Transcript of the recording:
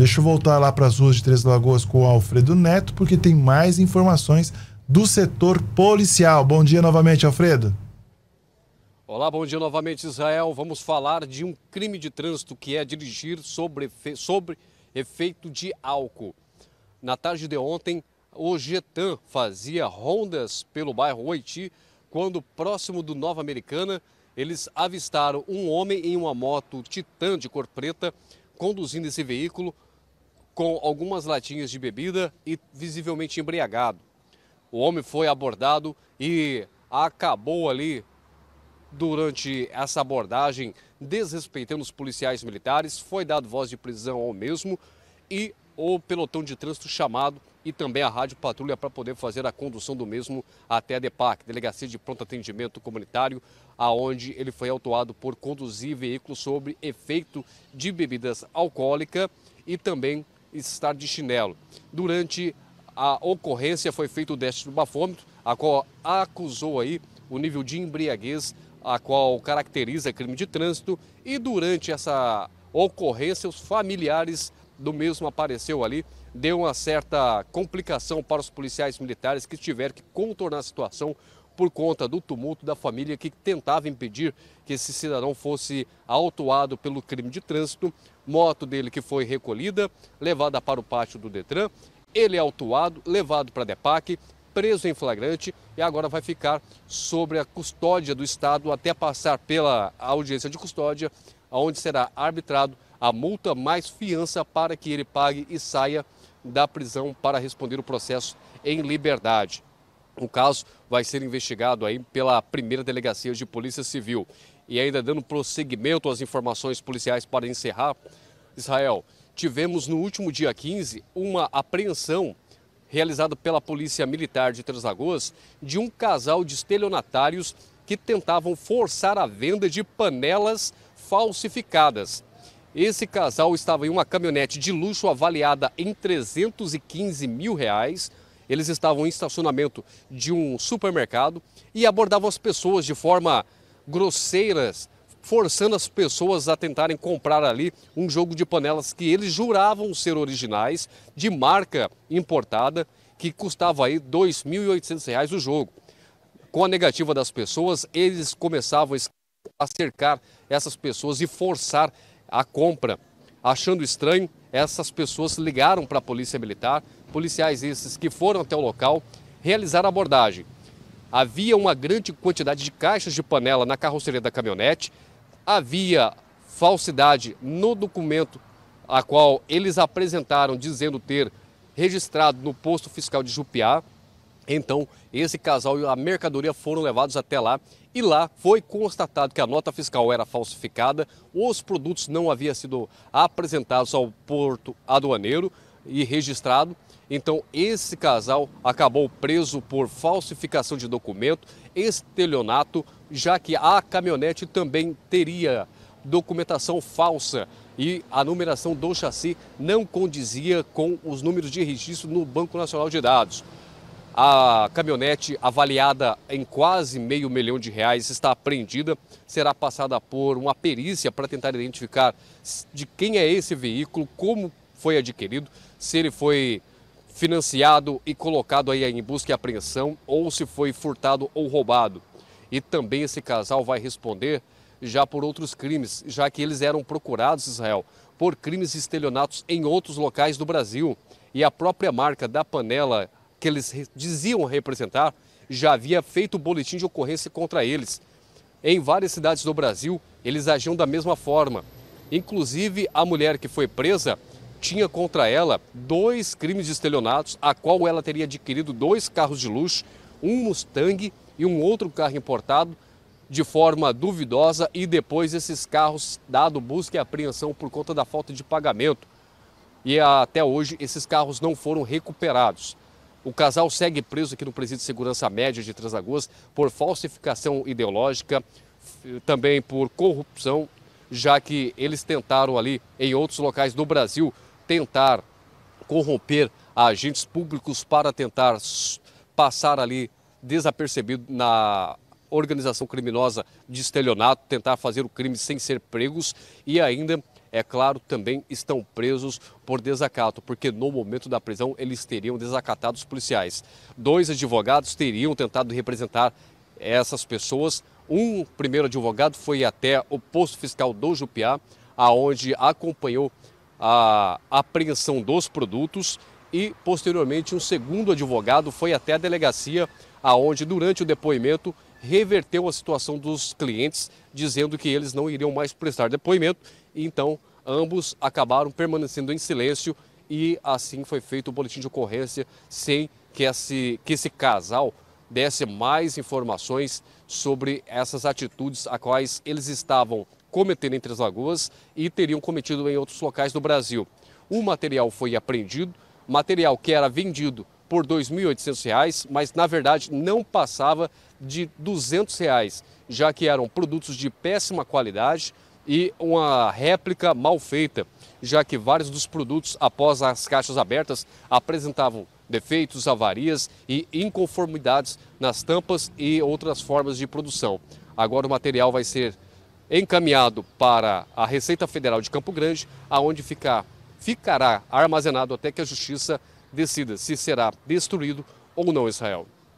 Deixa eu voltar lá para as ruas de Três Lagoas com o Alfredo Neto, porque tem mais informações do setor policial. Bom dia novamente, Alfredo. Olá, bom dia novamente, Israel. Vamos falar de um crime de trânsito que é dirigir sobre, sobre efeito de álcool. Na tarde de ontem, o Getan fazia rondas pelo bairro Oiti quando, próximo do Nova Americana, eles avistaram um homem em uma moto Titan de cor preta conduzindo esse veículo com algumas latinhas de bebida e visivelmente embriagado. O homem foi abordado e acabou ali durante essa abordagem, desrespeitando os policiais militares, foi dado voz de prisão ao mesmo e o pelotão de trânsito chamado e também a rádio patrulha para poder fazer a condução do mesmo até a DEPAC, Delegacia de Pronto Atendimento Comunitário, aonde ele foi autuado por conduzir veículo sobre efeito de bebidas alcoólicas e também estar de chinelo. Durante a ocorrência foi feito o teste do bafômetro, a qual acusou aí o nível de embriaguez, a qual caracteriza crime de trânsito, e durante essa ocorrência os familiares do mesmo apareceu ali, deu uma certa complicação para os policiais militares que tiveram que contornar a situação por conta do tumulto da família que tentava impedir que esse cidadão fosse autuado pelo crime de trânsito. Moto dele que foi recolhida, levada para o pátio do Detran. Ele é autuado, levado para a DEPAC, preso em flagrante e agora vai ficar sobre a custódia do Estado até passar pela audiência de custódia, onde será arbitrado a multa mais fiança para que ele pague e saia da prisão para responder o processo em liberdade. O caso vai ser investigado aí pela primeira delegacia de Polícia Civil. E ainda dando prosseguimento às informações policiais para encerrar, Israel, tivemos no último dia 15 uma apreensão realizada pela Polícia Militar de Três Lagoas de um casal de estelionatários que tentavam forçar a venda de panelas falsificadas. Esse casal estava em uma caminhonete de luxo avaliada em 315 mil reais eles estavam em estacionamento de um supermercado e abordavam as pessoas de forma grosseiras, forçando as pessoas a tentarem comprar ali um jogo de panelas que eles juravam ser originais, de marca importada, que custava aí R$ 2.800 o jogo. Com a negativa das pessoas, eles começavam a cercar essas pessoas e forçar a compra. Achando estranho, essas pessoas ligaram para a Polícia Militar, Policiais esses que foram até o local realizaram a abordagem. Havia uma grande quantidade de caixas de panela na carroceria da caminhonete, havia falsidade no documento a qual eles apresentaram dizendo ter registrado no posto fiscal de Jupiá. Então, esse casal e a mercadoria foram levados até lá e lá foi constatado que a nota fiscal era falsificada, os produtos não haviam sido apresentados ao porto aduaneiro e registrado. Então, esse casal acabou preso por falsificação de documento, estelionato, já que a caminhonete também teria documentação falsa e a numeração do chassi não condizia com os números de registro no Banco Nacional de Dados. A caminhonete, avaliada em quase meio milhão de reais, está apreendida, será passada por uma perícia para tentar identificar de quem é esse veículo, como foi adquirido, se ele foi financiado e colocado aí em busca e apreensão ou se foi furtado ou roubado. E também esse casal vai responder já por outros crimes, já que eles eram procurados, Israel, por crimes estelionatos em outros locais do Brasil. E a própria marca da panela que eles diziam representar já havia feito boletim de ocorrência contra eles. Em várias cidades do Brasil, eles agiam da mesma forma. Inclusive, a mulher que foi presa tinha contra ela dois crimes de estelionato, a qual ela teria adquirido dois carros de luxo, um Mustang e um outro carro importado, de forma duvidosa e depois esses carros dado busca e apreensão por conta da falta de pagamento. E até hoje esses carros não foram recuperados. O casal segue preso aqui no Presídio de Segurança Média de Três por falsificação ideológica, também por corrupção, já que eles tentaram ali em outros locais do Brasil tentar corromper agentes públicos para tentar passar ali desapercebido na organização criminosa de estelionato, tentar fazer o crime sem ser pregos e ainda, é claro, também estão presos por desacato, porque no momento da prisão eles teriam desacatado os policiais. Dois advogados teriam tentado representar essas pessoas. Um primeiro advogado foi até o posto fiscal do Jupiá, aonde acompanhou a apreensão dos produtos e, posteriormente, um segundo advogado foi até a delegacia, aonde, durante o depoimento, reverteu a situação dos clientes, dizendo que eles não iriam mais prestar depoimento. E, então, ambos acabaram permanecendo em silêncio e assim foi feito o boletim de ocorrência sem que esse, que esse casal desse mais informações sobre essas atitudes a quais eles estavam cometeram em Três Lagoas e teriam cometido em outros locais do Brasil. O material foi apreendido, material que era vendido por R$ 2.800, mas na verdade não passava de R$ 200, reais, já que eram produtos de péssima qualidade e uma réplica mal feita, já que vários dos produtos, após as caixas abertas, apresentavam defeitos, avarias e inconformidades nas tampas e outras formas de produção. Agora o material vai ser encaminhado para a Receita Federal de Campo Grande, aonde ficará armazenado até que a Justiça decida se será destruído ou não Israel.